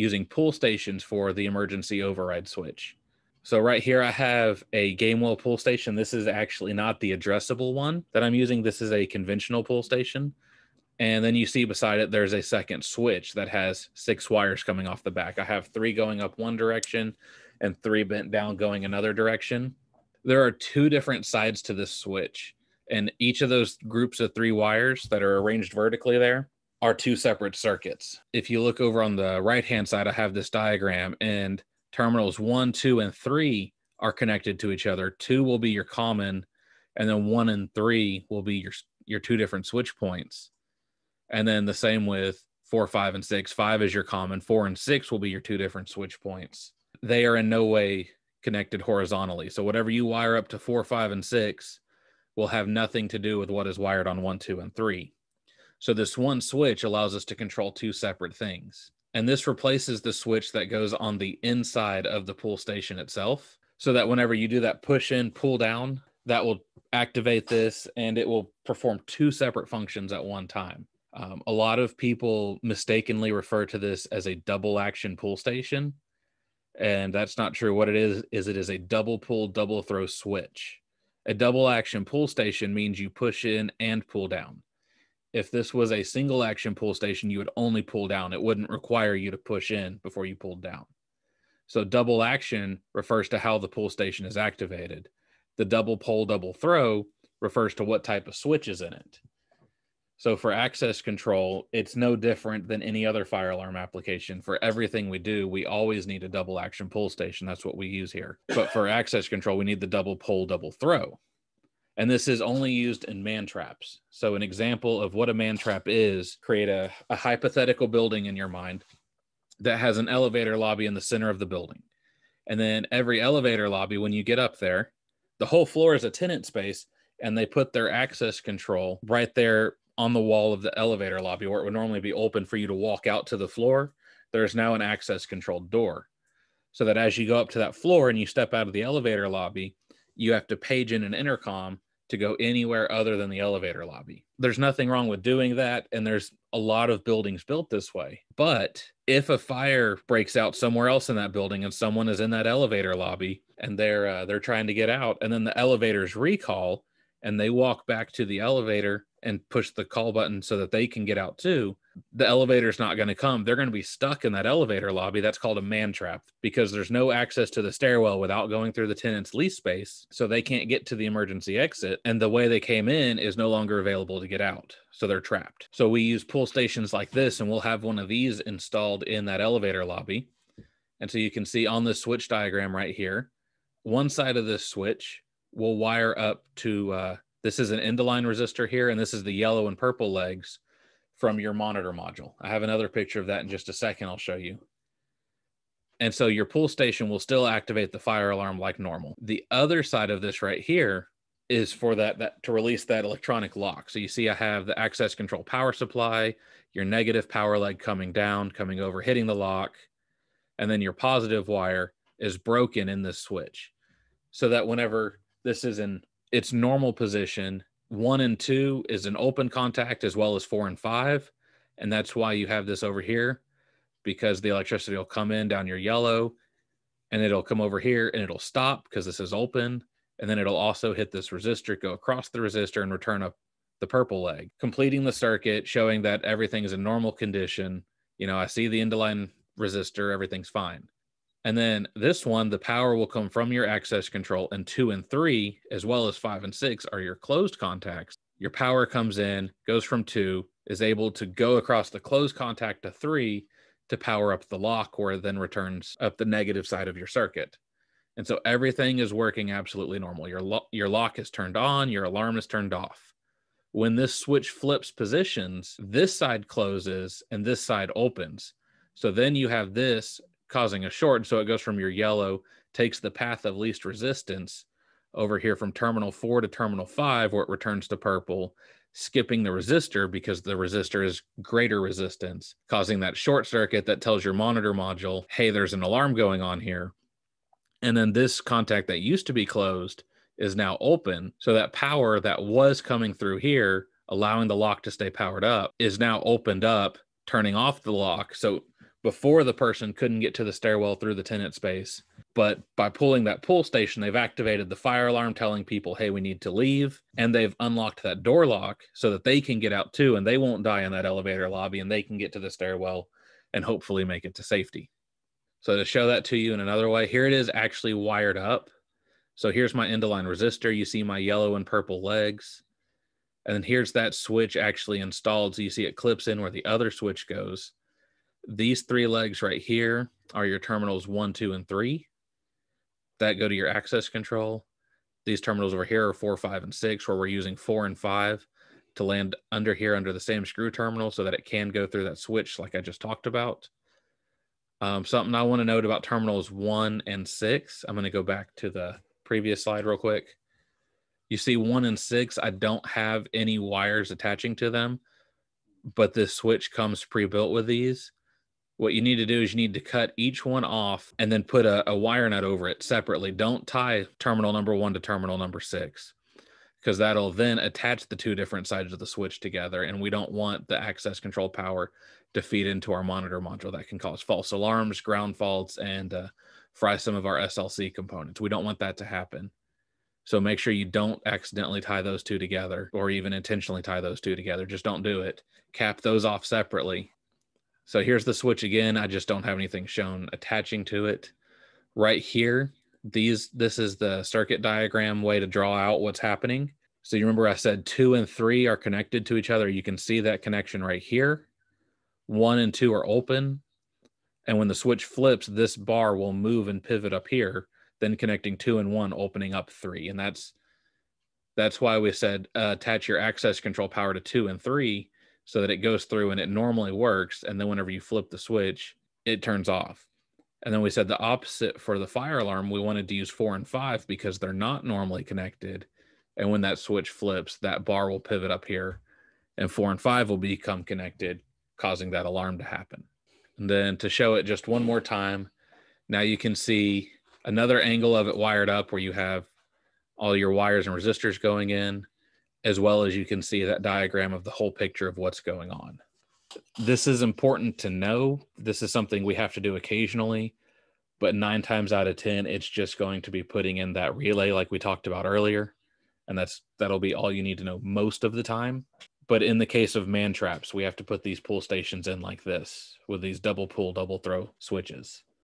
using pull stations for the emergency override switch. So right here, I have a Gamewell pull station. This is actually not the addressable one that I'm using. This is a conventional pull station. And then you see beside it, there's a second switch that has six wires coming off the back. I have three going up one direction and three bent down going another direction. There are two different sides to this switch. And each of those groups of three wires that are arranged vertically there are two separate circuits. If you look over on the right hand side, I have this diagram, and terminals one, two, and three are connected to each other. Two will be your common, and then one and three will be your your two different switch points. And then the same with four, five, and six. Five is your common. Four and six will be your two different switch points. They are in no way connected horizontally. So whatever you wire up to four, five, and six will have nothing to do with what is wired on one, two, and three. So this one switch allows us to control two separate things. And this replaces the switch that goes on the inside of the pool station itself. So that whenever you do that push in, pull down, that will activate this and it will perform two separate functions at one time. Um, a lot of people mistakenly refer to this as a double action pool station. And that's not true. What it is, is it is a double pull, double throw switch. A double action pull station means you push in and pull down if this was a single action pull station, you would only pull down. It wouldn't require you to push in before you pulled down. So double action refers to how the pull station is activated. The double pull, double throw refers to what type of switch is in it. So for access control, it's no different than any other fire alarm application. For everything we do, we always need a double action pull station. That's what we use here. But for access control, we need the double pull, double throw. And this is only used in man traps. So, an example of what a man trap is create a, a hypothetical building in your mind that has an elevator lobby in the center of the building. And then every elevator lobby, when you get up there, the whole floor is a tenant space and they put their access control right there on the wall of the elevator lobby where it would normally be open for you to walk out to the floor. There's now an access controlled door so that as you go up to that floor and you step out of the elevator lobby, you have to page in an intercom to go anywhere other than the elevator lobby. There's nothing wrong with doing that. And there's a lot of buildings built this way. But if a fire breaks out somewhere else in that building and someone is in that elevator lobby and they're uh, they're trying to get out and then the elevators recall and they walk back to the elevator and push the call button so that they can get out too, the elevator's not going to come. They're going to be stuck in that elevator lobby. That's called a man trap because there's no access to the stairwell without going through the tenant's lease space. So they can't get to the emergency exit. And the way they came in is no longer available to get out. So they're trapped. So we use pull stations like this, and we'll have one of these installed in that elevator lobby. And so you can see on this switch diagram right here, one side of this switch will wire up to uh, this is an end line resistor here, and this is the yellow and purple legs from your monitor module. I have another picture of that in just a second I'll show you. And so your pull station will still activate the fire alarm like normal. The other side of this right here is for that, that to release that electronic lock. So you see I have the access control power supply, your negative power leg coming down, coming over, hitting the lock, and then your positive wire is broken in this switch. So that whenever this is in its normal position. One and two is an open contact as well as four and five. And that's why you have this over here because the electricity will come in down your yellow and it'll come over here and it'll stop because this is open. And then it'll also hit this resistor, go across the resistor and return up the purple leg, completing the circuit, showing that everything is in normal condition. You know, I see the end line resistor, everything's fine. And then this one, the power will come from your access control. And two and three, as well as five and six, are your closed contacts. Your power comes in, goes from two, is able to go across the closed contact to three to power up the lock, where it then returns up the negative side of your circuit. And so everything is working absolutely normal. Your, lo- your lock is turned on, your alarm is turned off. When this switch flips positions, this side closes and this side opens. So then you have this causing a short. So it goes from your yellow, takes the path of least resistance over here from terminal four to terminal five, where it returns to purple, skipping the resistor because the resistor is greater resistance, causing that short circuit that tells your monitor module, hey, there's an alarm going on here. And then this contact that used to be closed is now open. So that power that was coming through here, allowing the lock to stay powered up, is now opened up, turning off the lock. So before the person couldn't get to the stairwell through the tenant space. But by pulling that pull station, they've activated the fire alarm, telling people, hey, we need to leave. And they've unlocked that door lock so that they can get out too and they won't die in that elevator lobby and they can get to the stairwell and hopefully make it to safety. So to show that to you in another way, here it is actually wired up. So here's my end line resistor. You see my yellow and purple legs. And then here's that switch actually installed. So you see it clips in where the other switch goes. These three legs right here are your terminals one, two, and three that go to your access control. These terminals over here are four, five, and six, where we're using four and five to land under here under the same screw terminal so that it can go through that switch like I just talked about. Um, something I want to note about terminals one and six, I'm going to go back to the previous slide real quick. You see one and six, I don't have any wires attaching to them, but this switch comes pre-built with these what you need to do is you need to cut each one off and then put a, a wire nut over it separately. Don't tie terminal number one to terminal number six because that'll then attach the two different sides of the switch together. And we don't want the access control power to feed into our monitor module. That can cause false alarms, ground faults, and uh, fry some of our SLC components. We don't want that to happen. So make sure you don't accidentally tie those two together or even intentionally tie those two together. Just don't do it. Cap those off separately so here's the switch again. I just don't have anything shown attaching to it. Right here, these this is the circuit diagram way to draw out what's happening. So you remember I said two and three are connected to each other. You can see that connection right here. One and two are open. And when the switch flips, this bar will move and pivot up here, then connecting two and one, opening up three. And that's that's why we said uh, attach your access control power to two and three so that it goes through and it normally works. And then whenever you flip the switch, it turns off. And then we said the opposite for the fire alarm. We wanted to use four and five because they're not normally connected. And when that switch flips, that bar will pivot up here and four and five will become connected, causing that alarm to happen. And then to show it just one more time, now you can see another angle of it wired up where you have all your wires and resistors going in as well as you can see that diagram of the whole picture of what's going on. This is important to know. This is something we have to do occasionally, but nine times out of 10, it's just going to be putting in that relay like we talked about earlier. And that's that'll be all you need to know most of the time. But in the case of man traps, we have to put these pull stations in like this with these double pull, double throw switches.